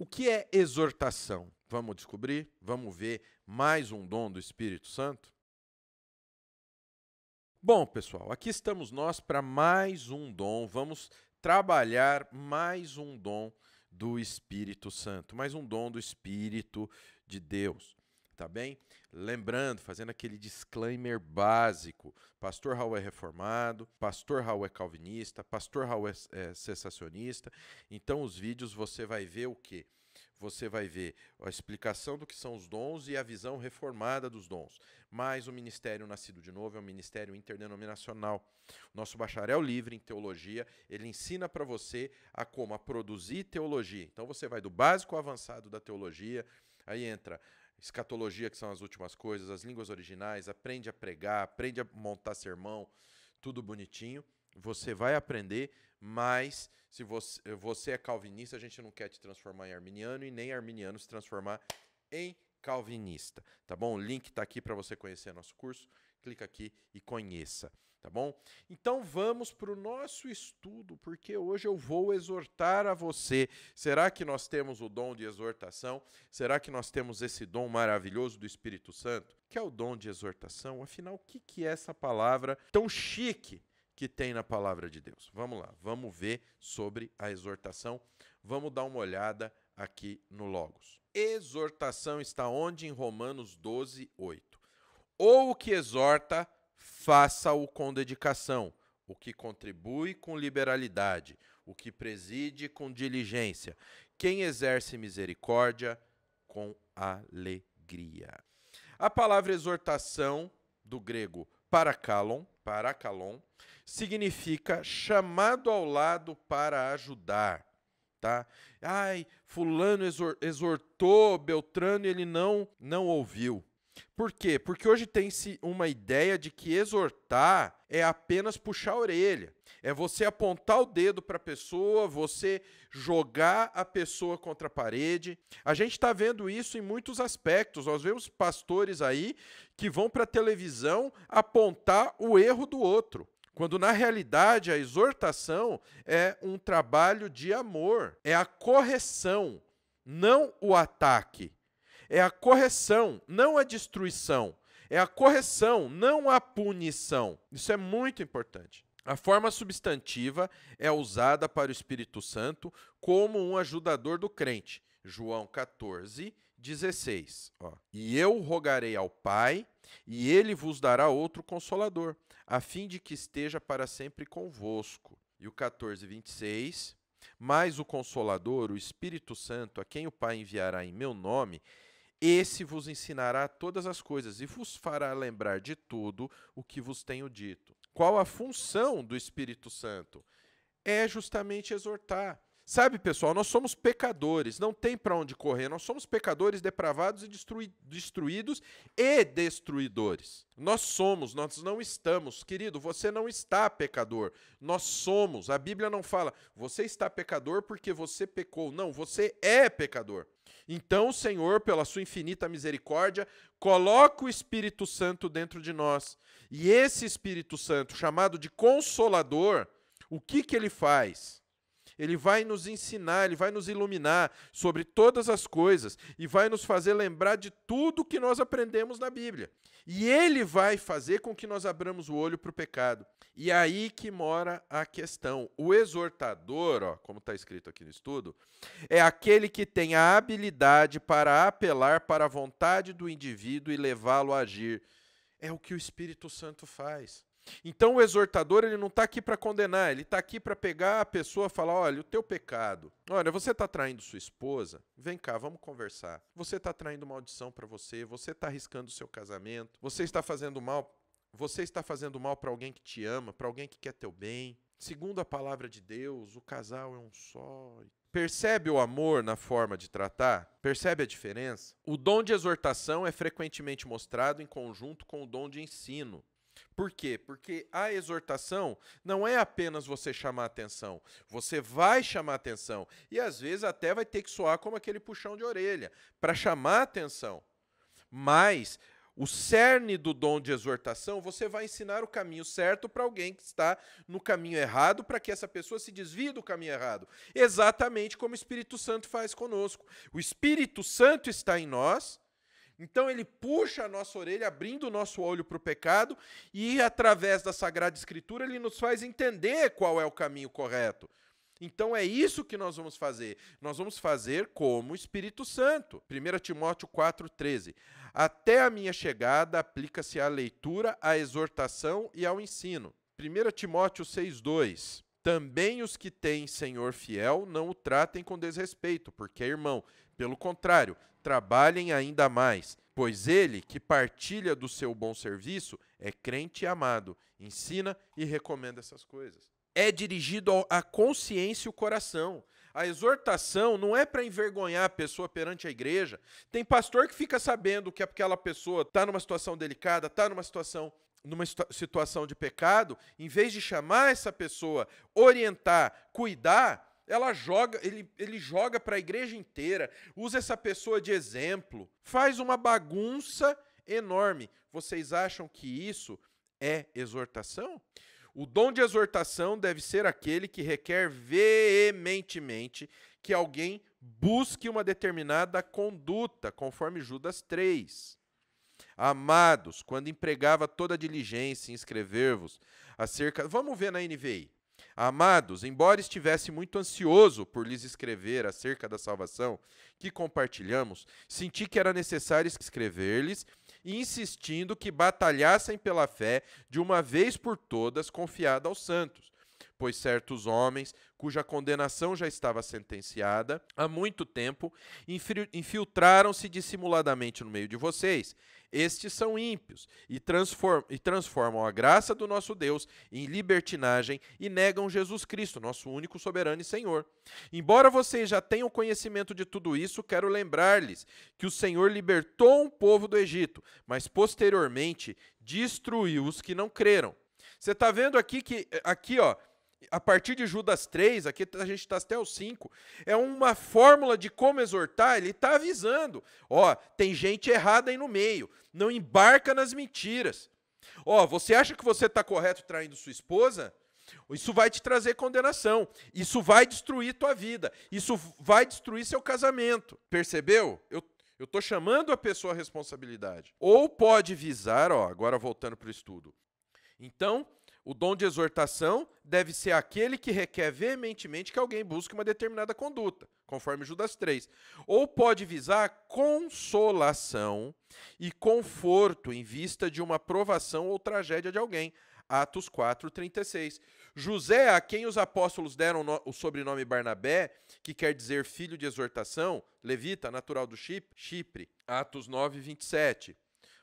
O que é exortação? Vamos descobrir? Vamos ver mais um dom do Espírito Santo? Bom, pessoal, aqui estamos nós para mais um dom. Vamos trabalhar mais um dom do Espírito Santo, mais um dom do Espírito de Deus tá bem? Lembrando, fazendo aquele disclaimer básico: Pastor Raul é reformado, Pastor Raul é calvinista, Pastor Raul é, é cessacionista. Então, os vídeos você vai ver o que? você vai ver a explicação do que são os dons e a visão reformada dos dons. Mas o Ministério Nascido de Novo é um ministério interdenominacional. Nosso bacharel livre em teologia, ele ensina para você a como a produzir teologia. Então você vai do básico ao avançado da teologia, aí entra escatologia, que são as últimas coisas, as línguas originais, aprende a pregar, aprende a montar sermão, tudo bonitinho você vai aprender, mas se você, você é calvinista, a gente não quer te transformar em arminiano e nem arminiano se transformar em calvinista, tá bom? O link está aqui para você conhecer nosso curso. Clica aqui e conheça, tá bom? Então vamos para o nosso estudo, porque hoje eu vou exortar a você. Será que nós temos o dom de exortação? Será que nós temos esse dom maravilhoso do Espírito Santo? Que é o dom de exortação? Afinal, o que, que é essa palavra tão chique? que tem na palavra de Deus. Vamos lá, vamos ver sobre a exortação. Vamos dar uma olhada aqui no Logos. Exortação está onde? Em Romanos 12, 8. Ou o que exorta, faça-o com dedicação, o que contribui com liberalidade, o que preside com diligência, quem exerce misericórdia com alegria. A palavra exortação do grego parakalon, parakalon significa chamado ao lado para ajudar, tá? Ai, fulano exortou Beltrano e ele não não ouviu. Por quê? Porque hoje tem-se uma ideia de que exortar é apenas puxar a orelha, é você apontar o dedo para a pessoa, você jogar a pessoa contra a parede. A gente está vendo isso em muitos aspectos. Nós vemos pastores aí que vão para a televisão apontar o erro do outro. Quando na realidade a exortação é um trabalho de amor, é a correção, não o ataque. É a correção, não a destruição. É a correção, não a punição. Isso é muito importante. A forma substantiva é usada para o Espírito Santo como um ajudador do crente. João 14, 16. Ó. E eu rogarei ao Pai, e ele vos dará outro consolador, a fim de que esteja para sempre convosco. E o 14, 26. Mas o Consolador, o Espírito Santo, a quem o Pai enviará em meu nome, esse vos ensinará todas as coisas e vos fará lembrar de tudo o que vos tenho dito. Qual a função do Espírito Santo? É justamente exortar Sabe, pessoal, nós somos pecadores, não tem para onde correr. Nós somos pecadores depravados e destrui, destruídos e destruidores. Nós somos, nós não estamos. Querido, você não está pecador. Nós somos. A Bíblia não fala, você está pecador porque você pecou. Não, você é pecador. Então, Senhor, pela sua infinita misericórdia, coloca o Espírito Santo dentro de nós. E esse Espírito Santo, chamado de Consolador, o que, que ele faz? Ele vai nos ensinar, ele vai nos iluminar sobre todas as coisas e vai nos fazer lembrar de tudo que nós aprendemos na Bíblia. E ele vai fazer com que nós abramos o olho para o pecado. E é aí que mora a questão. O exortador, ó, como está escrito aqui no estudo, é aquele que tem a habilidade para apelar para a vontade do indivíduo e levá-lo a agir. É o que o Espírito Santo faz. Então o exortador ele não está aqui para condenar, ele está aqui para pegar a pessoa e falar: olha, o teu pecado, olha, você está traindo sua esposa, vem cá, vamos conversar. Você está traindo maldição para você, você está arriscando o seu casamento, você está fazendo mal, você está fazendo mal para alguém que te ama, para alguém que quer teu bem. Segundo a palavra de Deus, o casal é um só. Percebe o amor na forma de tratar? Percebe a diferença? O dom de exortação é frequentemente mostrado em conjunto com o dom de ensino. Por quê? Porque a exortação não é apenas você chamar atenção. Você vai chamar atenção. E às vezes até vai ter que soar como aquele puxão de orelha para chamar atenção. Mas o cerne do dom de exortação, você vai ensinar o caminho certo para alguém que está no caminho errado, para que essa pessoa se desvie do caminho errado. Exatamente como o Espírito Santo faz conosco. O Espírito Santo está em nós então ele puxa a nossa orelha, abrindo o nosso olho para o pecado, e através da Sagrada Escritura ele nos faz entender qual é o caminho correto. Então é isso que nós vamos fazer. Nós vamos fazer como o Espírito Santo. 1 Timóteo 4,13. Até a minha chegada aplica-se à leitura, à exortação e ao ensino. 1 Timóteo 6,2. Também os que têm Senhor fiel não o tratem com desrespeito, porque é irmão, pelo contrário, trabalhem ainda mais, pois ele, que partilha do seu bom serviço, é crente e amado, ensina e recomenda essas coisas. É dirigido à consciência e o coração. A exortação não é para envergonhar a pessoa perante a igreja. Tem pastor que fica sabendo que aquela pessoa está numa situação delicada, está numa situação numa situação de pecado, em vez de chamar essa pessoa, orientar, cuidar, ela joga, ele, ele joga para a igreja inteira, usa essa pessoa de exemplo, faz uma bagunça enorme. Vocês acham que isso é exortação? O dom de exortação deve ser aquele que requer veementemente que alguém busque uma determinada conduta, conforme Judas 3. Amados, quando empregava toda a diligência em escrever-vos acerca. Vamos ver na NVI. Amados, embora estivesse muito ansioso por lhes escrever acerca da salvação que compartilhamos, senti que era necessário escrever-lhes, insistindo que batalhassem pela fé de uma vez por todas confiada aos santos pois certos homens, cuja condenação já estava sentenciada há muito tempo, infiltraram-se dissimuladamente no meio de vocês. Estes são ímpios e, transform e transformam a graça do nosso Deus em libertinagem e negam Jesus Cristo, nosso único soberano e Senhor. Embora vocês já tenham conhecimento de tudo isso, quero lembrar-lhes que o Senhor libertou um povo do Egito, mas posteriormente destruiu os que não creram. Você está vendo aqui que eh, aqui, ó, a partir de Judas 3, aqui tá, a gente está até o 5, é uma fórmula de como exortar, ele está avisando. Ó, tem gente errada aí no meio, não embarca nas mentiras. Ó, você acha que você está correto traindo sua esposa? Isso vai te trazer condenação. Isso vai destruir tua vida. Isso vai destruir seu casamento. Percebeu? Eu eu estou chamando a pessoa à responsabilidade. Ou pode visar, ó, agora voltando para o estudo. Então, o dom de exortação deve ser aquele que requer veementemente que alguém busque uma determinada conduta, conforme Judas 3. Ou pode visar consolação e conforto em vista de uma provação ou tragédia de alguém. Atos 4:36. José, a quem os apóstolos deram o sobrenome Barnabé, que quer dizer filho de exortação, levita, natural do Chipre, Atos 9:27.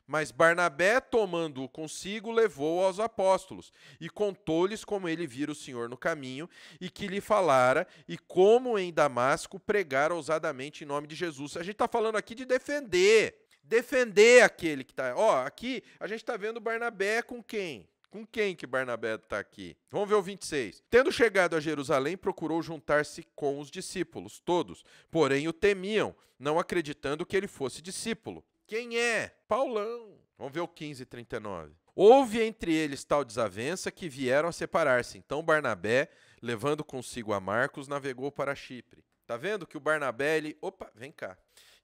Mas Barnabé, tomando-o consigo, levou-o aos apóstolos e contou-lhes como ele vira o Senhor no caminho e que lhe falara e como em Damasco pregara ousadamente em nome de Jesus. A gente está falando aqui de defender, defender aquele que está. Ó, aqui a gente está vendo Barnabé com quem? Com quem que Barnabé está aqui? Vamos ver o 26. Tendo chegado a Jerusalém, procurou juntar-se com os discípulos, todos, porém o temiam, não acreditando que ele fosse discípulo. Quem é? Paulão. Vamos ver o 1539. Houve entre eles tal desavença que vieram a separar-se. Então Barnabé, levando consigo a Marcos, navegou para Chipre. Tá vendo que o Barnabé, ele, opa, vem cá.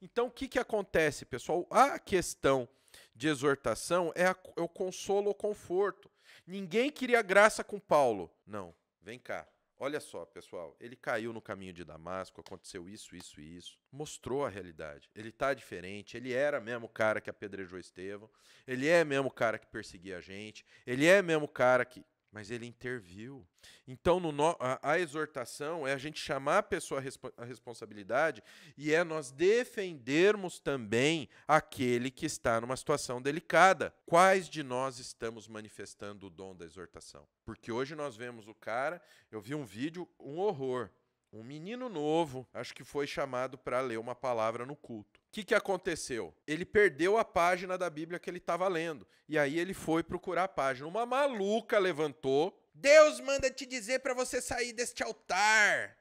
Então o que que acontece, pessoal? A questão de exortação é, a, é o consolo ou conforto. Ninguém queria graça com Paulo. Não, vem cá. Olha só, pessoal, ele caiu no caminho de Damasco, aconteceu isso, isso e isso. Mostrou a realidade. Ele tá diferente, ele era mesmo o cara que apedrejou Estevão, ele é mesmo o cara que perseguia a gente, ele é mesmo o cara que, mas ele interviu. Então, no, a, a, exortação é a gente chamar a pessoa à respo responsabilidade e é nós defendermos também aquele que está numa situação delicada. Quais de nós estamos manifestando o dom da exortação? Porque hoje nós vemos o cara, eu vi um vídeo, um horror um menino novo, acho que foi chamado para ler uma palavra no culto. O que, que aconteceu? Ele perdeu a página da Bíblia que ele estava lendo. E aí ele foi procurar a página. Uma maluca levantou. Deus manda te dizer para você sair deste altar.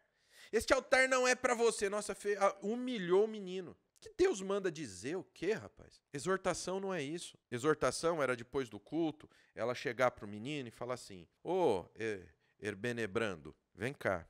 Este altar não é para você. Nossa, fe... Ah, humilhou o menino. Que Deus manda dizer o quê, rapaz? Exortação não é isso. Exortação era depois do culto, ela chegar pro menino e falar assim: Ô, oh, Erbenebrando, vem cá.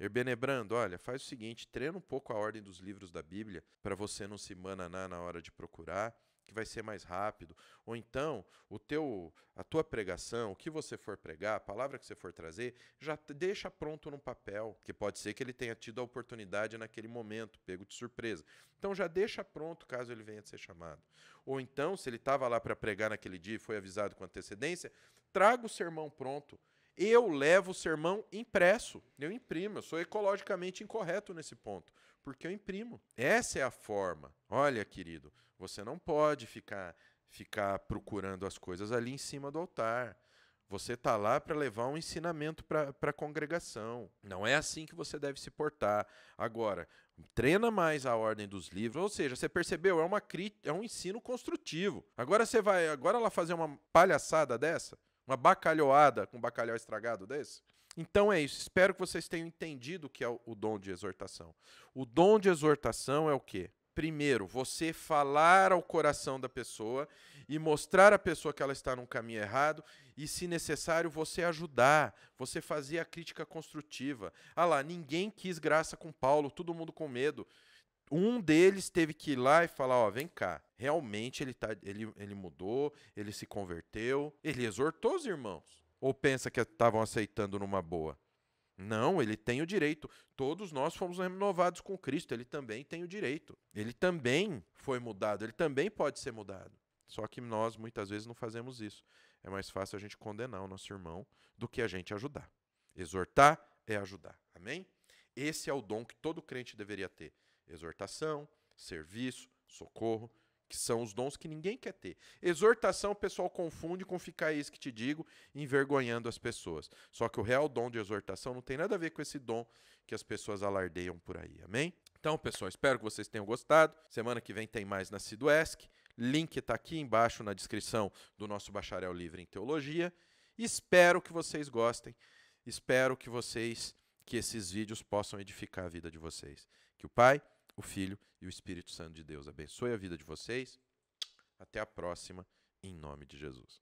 Herbenebrando, olha, faz o seguinte, treina um pouco a ordem dos livros da Bíblia para você não se mananar na hora de procurar, que vai ser mais rápido. Ou então, o teu a tua pregação, o que você for pregar, a palavra que você for trazer, já deixa pronto num papel, que pode ser que ele tenha tido a oportunidade naquele momento, pego de surpresa. Então já deixa pronto caso ele venha a ser chamado. Ou então, se ele estava lá para pregar naquele dia e foi avisado com antecedência, traga o sermão pronto eu levo o sermão impresso, eu imprimo, eu sou ecologicamente incorreto nesse ponto, porque eu imprimo. Essa é a forma. Olha, querido, você não pode ficar ficar procurando as coisas ali em cima do altar. Você está lá para levar um ensinamento para a congregação. Não é assim que você deve se portar. Agora, treina mais a ordem dos livros. Ou seja, você percebeu, é, uma, é um ensino construtivo. Agora você vai agora ela fazer uma palhaçada dessa? Uma bacalhoada com um bacalhau estragado desse? Então é isso. Espero que vocês tenham entendido o que é o dom de exortação. O dom de exortação é o quê? Primeiro, você falar ao coração da pessoa e mostrar à pessoa que ela está num caminho errado e, se necessário, você ajudar, você fazer a crítica construtiva. Ah lá, ninguém quis graça com Paulo, todo mundo com medo um deles teve que ir lá e falar: ó, vem cá. Realmente ele, tá, ele, ele mudou, ele se converteu, ele exortou os irmãos. Ou pensa que estavam aceitando numa boa? Não, ele tem o direito. Todos nós fomos renovados com Cristo, ele também tem o direito. Ele também foi mudado, ele também pode ser mudado. Só que nós muitas vezes não fazemos isso. É mais fácil a gente condenar o nosso irmão do que a gente ajudar. Exortar é ajudar. Amém? Esse é o dom que todo crente deveria ter exortação, serviço, socorro, que são os dons que ninguém quer ter. Exortação o pessoal confunde com ficar isso que te digo, envergonhando as pessoas. Só que o real dom de exortação não tem nada a ver com esse dom que as pessoas alardeiam por aí, amém? Então, pessoal, espero que vocês tenham gostado. Semana que vem tem mais na Sidoesc. Link está aqui embaixo na descrição do nosso Bacharel Livre em Teologia. Espero que vocês gostem. Espero que vocês, que esses vídeos possam edificar a vida de vocês. Que o Pai o Filho e o Espírito Santo de Deus. Abençoe a vida de vocês. Até a próxima, em nome de Jesus.